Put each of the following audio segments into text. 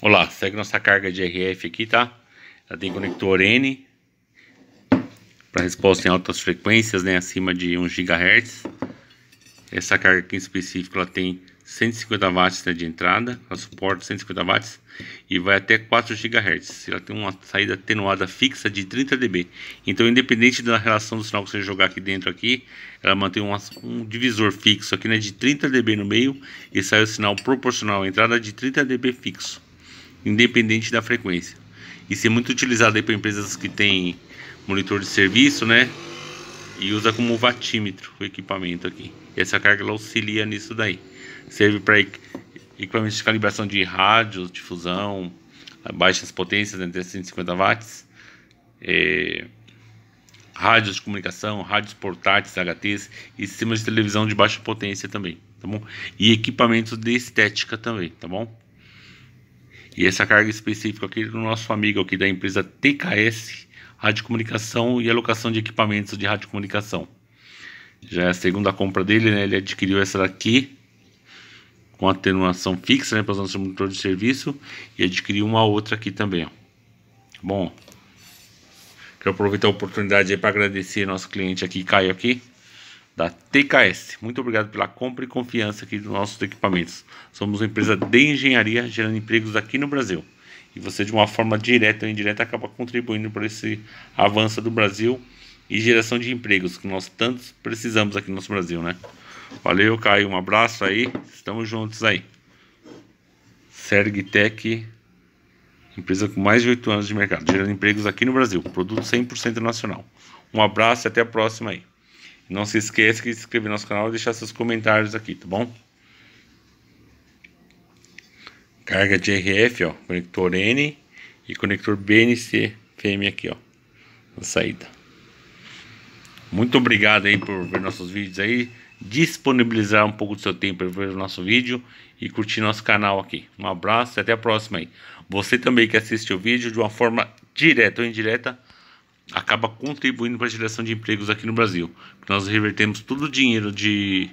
Olá, segue nossa carga de RF aqui, tá? Ela tem conector N para resposta em altas frequências, né, acima de 1 GHz. Essa carga aqui em específico, ela tem 150 watts né, de entrada, ela suporta 150 watts e vai até 4 GHz. Ela tem uma saída atenuada fixa de 30 dB. Então, independente da relação do sinal que você jogar aqui dentro aqui, ela mantém um, um divisor fixo aqui, né, de 30 dB no meio e sai o sinal proporcional à entrada de 30 dB fixo independente da frequência. Isso é muito utilizado aí para empresas que têm monitor de serviço, né? E usa como vatímetro o equipamento aqui. E essa carga ela auxilia nisso daí. Serve para equipamentos de calibração de rádio, difusão, baixas potências, né, até 150 watts, é, rádios de comunicação, rádios portáteis, HTs e sistemas de televisão de baixa potência também, tá bom? E equipamentos de estética também, tá bom? E essa é carga específica aqui do nosso amigo aqui da empresa TKS comunicação e Alocação de Equipamentos de rádio comunicação Já é a segunda compra dele, né? Ele adquiriu essa daqui com atenuação fixa né, para o nosso monitor de serviço e adquiriu uma outra aqui também. Ó. Bom, quero aproveitar a oportunidade aí para agradecer nosso cliente aqui, Caio aqui da TKS. Muito obrigado pela compra e confiança aqui dos nossos equipamentos. Somos uma empresa de engenharia gerando empregos aqui no Brasil. E você, de uma forma direta ou indireta, acaba contribuindo para esse avanço do Brasil e geração de empregos que nós tantos precisamos aqui no nosso Brasil, né? Valeu, Caio. Um abraço aí. Estamos juntos aí. Sergtech, empresa com mais de 8 anos de mercado, gerando empregos aqui no Brasil. Produto 100% nacional. Um abraço e até a próxima aí. Não se esqueça de se inscrever no nosso canal e deixar seus comentários aqui, tá bom? Carga de RF, ó, conector N e conector BNC FM aqui, ó, na saída. Muito obrigado aí por ver nossos vídeos aí, disponibilizar um pouco do seu tempo para ver o nosso vídeo e curtir nosso canal aqui. Um abraço e até a próxima aí. Você também que assiste o vídeo de uma forma direta ou indireta, acaba contribuindo para a geração de empregos aqui no Brasil. Nós revertemos todo o dinheiro de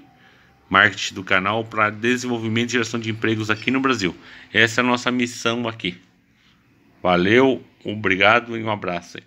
marketing do canal para desenvolvimento e geração de empregos aqui no Brasil. Essa é a nossa missão aqui. Valeu, obrigado e um abraço.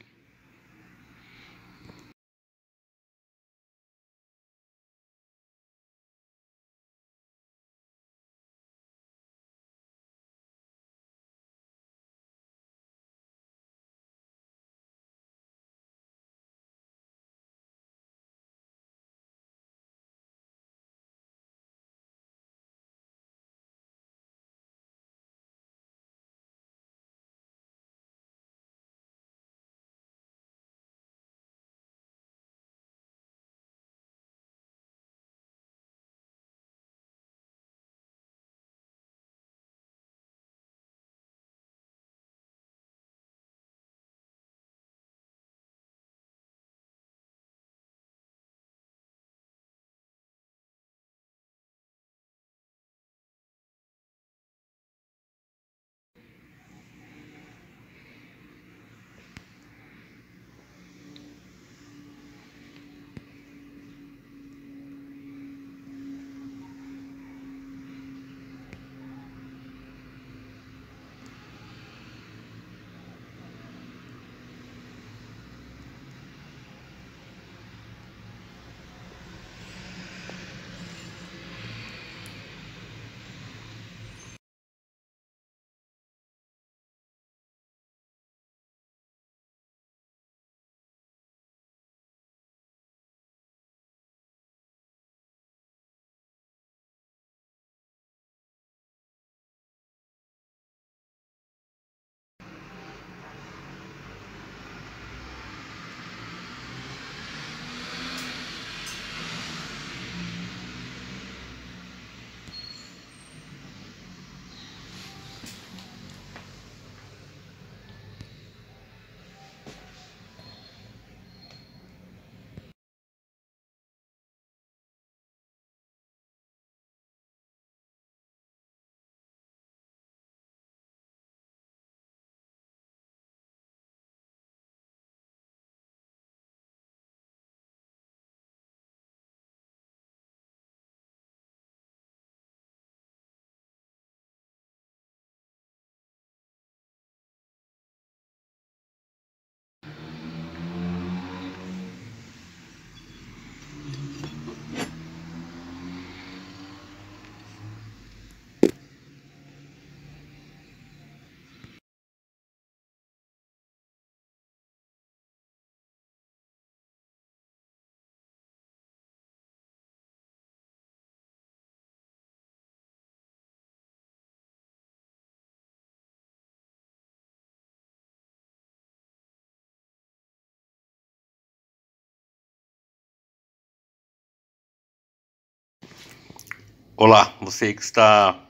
Olá, você que está